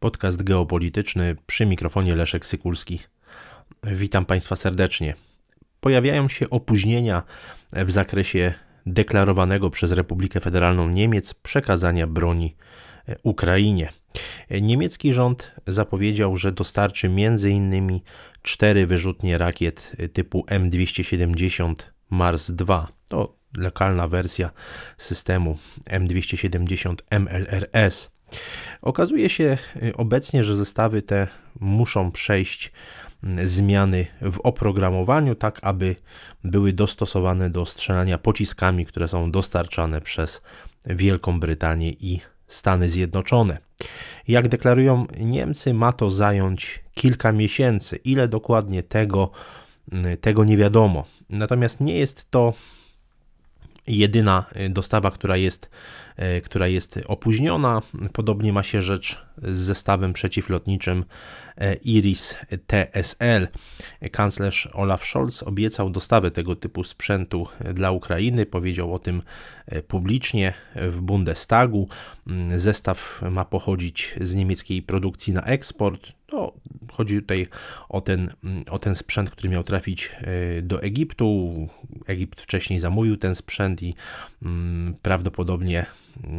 Podcast geopolityczny przy mikrofonie Leszek Sykulski. Witam Państwa serdecznie. Pojawiają się opóźnienia w zakresie deklarowanego przez Republikę Federalną Niemiec przekazania broni e, Ukrainie. Niemiecki rząd zapowiedział, że dostarczy m.in. cztery wyrzutnie rakiet e, typu M270 Mars 2. To lokalna wersja systemu M270 MLRS. Okazuje się e, obecnie, że zestawy te muszą przejść zmiany w oprogramowaniu, tak aby były dostosowane do strzelania pociskami, które są dostarczane przez Wielką Brytanię i Stany Zjednoczone. Jak deklarują Niemcy, ma to zająć kilka miesięcy. Ile dokładnie tego, tego nie wiadomo. Natomiast nie jest to jedyna y, dostawa, która jest, y, która jest opóźniona. Podobnie ma się rzecz z zestawem przeciwlotniczym e, Iris TSL. Kanclerz Olaf Scholz obiecał dostawę tego typu sprzętu e, dla Ukrainy, powiedział o tym e, publicznie w Bundestagu. Mm, zestaw ma pochodzić z niemieckiej produkcji na eksport. To no, chodzi tutaj o ten, mm, o ten sprzęt, który miał trafić do Egiptu. Egipt wcześniej zamówił ten sprzęt i mm, prawdopodobnie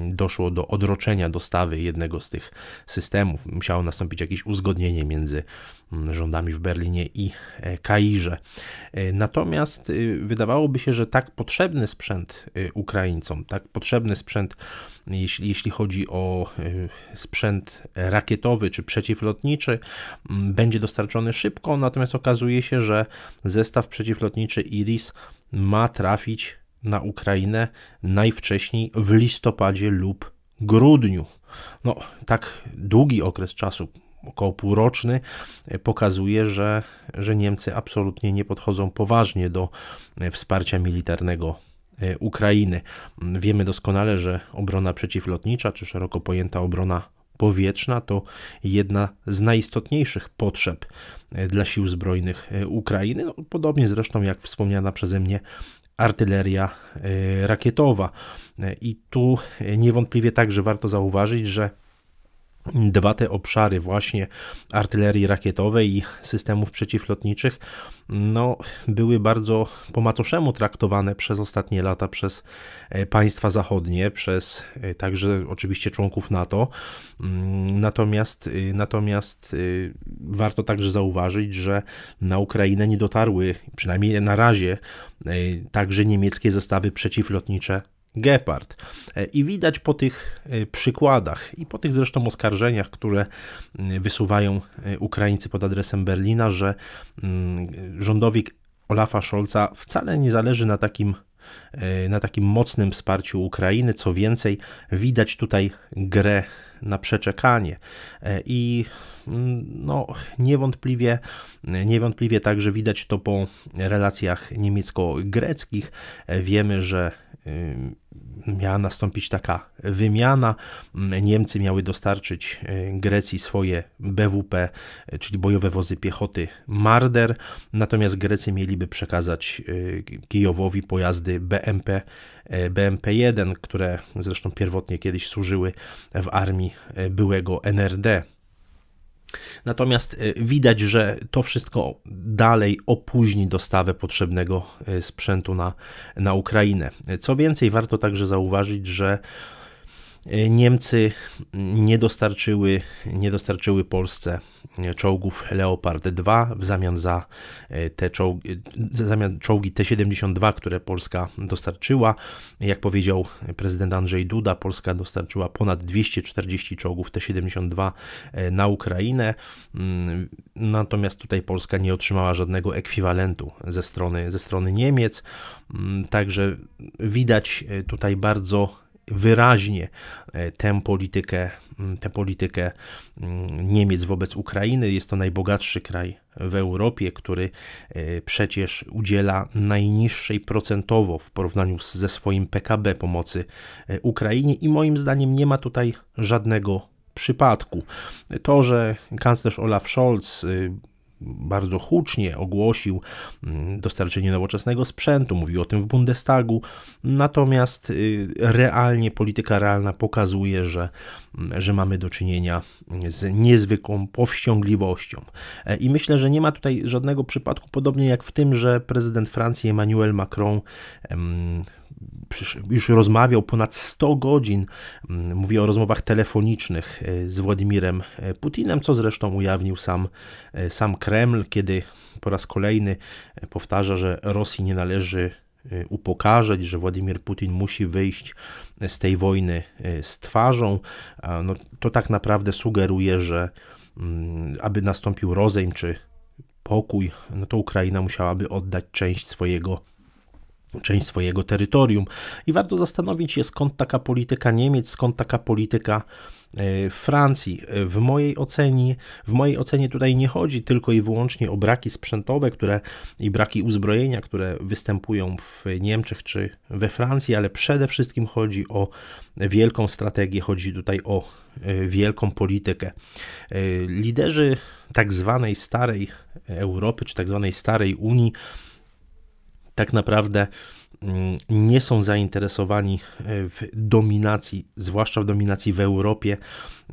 doszło do odroczenia dostawy jednego z tych systemów. Musiało nastąpić jakieś uzgodnienie między mm, rządami w Berlinie i e, Kairze. E, natomiast y, wydawałoby się, że tak potrzebny sprzęt y, Ukraińcom, tak potrzebny sprzęt, jeśli, jeśli chodzi o y, sprzęt rakietowy czy przeciwlotniczy, mm, będzie dostarczony szybko, natomiast okazuje się, że zestaw przeciwlotniczy Iris ma trafić na Ukrainę najwcześniej w listopadzie lub grudniu. No, tak długi okres czasu, około półroczny, e, pokazuje, że, że Niemcy absolutnie nie podchodzą poważnie do e, wsparcia militarnego e, Ukrainy. Wiemy doskonale, że obrona przeciwlotnicza czy szeroko pojęta obrona powietrzna to jedna z najistotniejszych potrzeb dla sił zbrojnych Ukrainy, no, podobnie zresztą jak wspomniana przeze mnie artyleria e, rakietowa. E, I tu e, niewątpliwie także warto zauważyć, że dwa te obszary właśnie artylerii rakietowej i systemów przeciwlotniczych no, były bardzo po macoszemu traktowane przez ostatnie lata przez e, państwa zachodnie, przez e, także oczywiście członków NATO. Mm, natomiast, e, natomiast warto także zauważyć, że na Ukrainę nie dotarły, przynajmniej na razie, także niemieckie zestawy przeciwlotnicze Gepard. E, I widać po tych e, przykładach i po tych zresztą oskarżeniach, które mm, wysuwają e, Ukraińcy pod adresem Berlina, że mm, rządowi Olafa Scholza wcale nie zależy na takim na takim mocnym wsparciu Ukrainy. Co więcej, widać tutaj grę na przeczekanie. I no niewątpliwie, niewątpliwie także widać to po relacjach niemiecko-greckich. Wiemy, że y, miała nastąpić taka wymiana. Niemcy miały dostarczyć y, Grecji swoje BWP, czyli bojowe wozy piechoty Marder, natomiast Grecy mieliby przekazać y, Kijowowi pojazdy BMP, BMP-1, które zresztą pierwotnie kiedyś służyły w armii byłego NRD. Natomiast e, widać, że to wszystko dalej opóźni dostawę potrzebnego e, sprzętu na, na Ukrainę. Co więcej, warto także zauważyć, że E, Niemcy nie dostarczyły, nie dostarczyły Polsce e, czołgów Leopard 2 w zamian za e, te czołgi, w zamian czołgi T-72, które Polska dostarczyła. Jak powiedział prezydent Andrzej Duda, Polska dostarczyła ponad 240 czołgów T-72 na Ukrainę. Mm, natomiast tutaj Polska nie otrzymała żadnego ekwiwalentu ze strony, ze strony Niemiec. Mm, także widać tutaj bardzo wyraźnie e, tę politykę, tę politykę Niemiec wobec Ukrainy. Jest to najbogatszy kraj w Europie, który e, przecież udziela najniższej procentowo w porównaniu ze swoim PKB pomocy e, Ukrainie i moim zdaniem nie ma tutaj żadnego przypadku. To, że kanclerz Olaf Scholz y, bardzo hucznie ogłosił mm, dostarczenie nowoczesnego sprzętu, mówił o tym w Bundestagu. Natomiast y, realnie polityka realna pokazuje, że, mm, że mamy do czynienia z niezwykłą powściągliwością. E, I myślę, że nie ma tutaj żadnego przypadku, podobnie jak w tym, że prezydent Francji Emmanuel Macron już rozmawiał ponad 100 godzin, mm, mówi o rozmowach telefonicznych e, z Władimirem e, Putinem, co zresztą ujawnił sam, e, sam Kreml, kiedy po raz kolejny powtarza, że Rosji nie należy upokarzać, że Władimir Putin musi wyjść z tej wojny z twarzą, no, to tak naprawdę sugeruje, że mm, aby nastąpił rozejm czy pokój, no to Ukraina musiałaby oddać część swojego część swojego terytorium. I warto zastanowić się, skąd taka polityka Niemiec, skąd taka polityka e, Francji. W mojej ocenie, w mojej ocenie tutaj nie chodzi tylko i wyłącznie o braki sprzętowe, które i braki uzbrojenia, które występują w Niemczech czy we Francji, ale przede wszystkim chodzi o wielką strategię, chodzi tutaj o e, wielką politykę. E, liderzy tak zwanej starej Europy czy tak zwanej starej Unii tak naprawdę mm, nie są zainteresowani e, w dominacji, zwłaszcza w dominacji w Europie,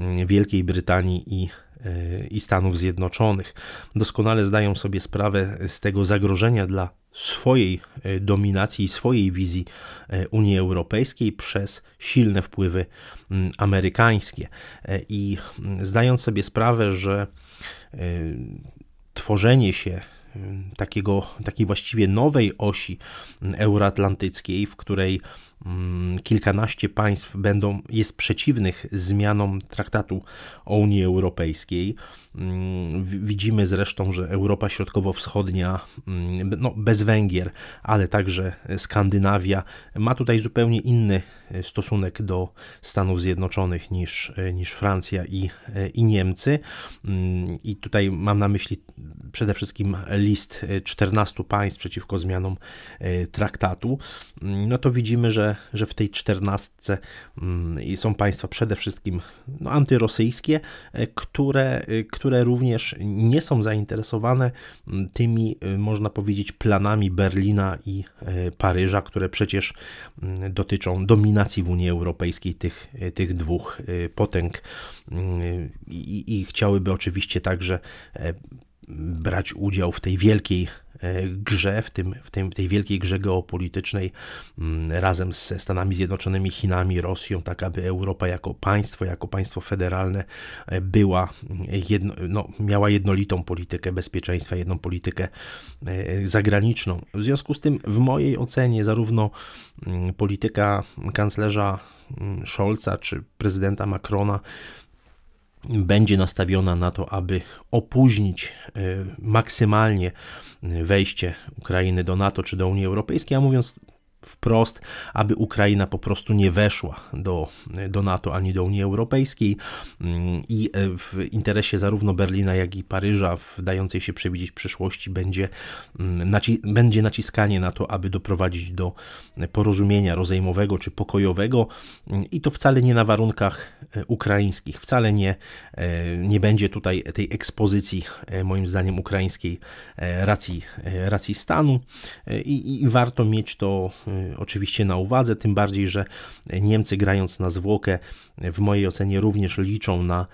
mm, Wielkiej Brytanii i, e, i Stanów Zjednoczonych. Doskonale zdają sobie sprawę z tego zagrożenia dla swojej e, dominacji i swojej wizji Unii Europejskiej przez silne wpływy mm, amerykańskie. I zdając sobie sprawę, że tworzenie się takiego, takiej właściwie nowej osi euroatlantyckiej, w której Mm, kilkanaście państw będą, jest przeciwnych zmianom traktatu o Unii Europejskiej. Mm, widzimy zresztą, że Europa Środkowo-Wschodnia, mm, no bez Węgier, ale także Skandynawia, ma tutaj zupełnie inny e, stosunek do Stanów Zjednoczonych niż, e, niż Francja i, e, i Niemcy. I tutaj mam na myśli przede wszystkim list 14 państw przeciwko zmianom traktatu. No to widzimy, że że, w tej czternastce mm, są państwa przede wszystkim no, antyrosyjskie, e, które, e, które również nie są zainteresowane mm, tymi, e, można powiedzieć, planami Berlina i Paryża, które przecież mm, dotyczą dominacji w Unii Europejskiej tych, tych dwóch potęg i, i chciałyby oczywiście także brać udział w tej wielkiej E, grze, w, tym, w tym, tej wielkiej grze geopolitycznej mm, razem ze Stanami Zjednoczonymi, Chinami, Rosją, tak aby Europa jako państwo, jako państwo federalne e, była, mm, jedno, no, miała jednolitą politykę bezpieczeństwa, jedną politykę e, zagraniczną. W związku z tym w mojej ocenie zarówno mm, polityka kanclerza Scholza czy prezydenta Macrona będzie nastawiona na to, aby opóźnić e, maksymalnie e, wejście Ukrainy do NATO czy do Unii Europejskiej, a mówiąc wprost, aby Ukraina po prostu nie weszła do, do NATO ani do Unii Europejskiej mm, i e, w interesie zarówno Berlina, jak i Paryża w dającej się przewidzieć przyszłości będzie, mm, naci będzie naciskanie na to, aby doprowadzić do porozumienia rozejmowego czy pokojowego mm, i to wcale nie na warunkach e, ukraińskich, wcale nie, e, nie będzie tutaj tej ekspozycji moim zdaniem ukraińskiej racji, racji stanu I, i warto mieć to Y, oczywiście na uwadze, tym bardziej, że Niemcy grając na zwłokę w mojej ocenie również liczą na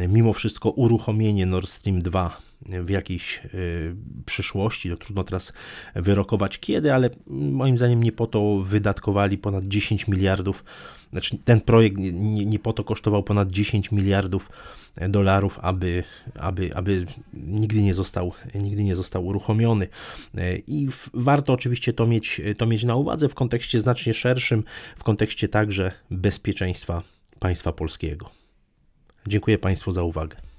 y, mimo wszystko uruchomienie Nord Stream 2 w jakiejś y, przyszłości, to no, trudno teraz wyrokować kiedy, ale moim zdaniem nie po to wydatkowali ponad 10 miliardów, znaczy ten projekt nie, nie po to kosztował ponad 10 miliardów dolarów, aby, aby, aby nigdy, nie został, nigdy nie został uruchomiony. Y, I warto oczywiście to mieć, to mieć na uwadze w kontekście znacznie szerszym, w kontekście także bezpieczeństwa państwa polskiego. Dziękuję Państwu za uwagę.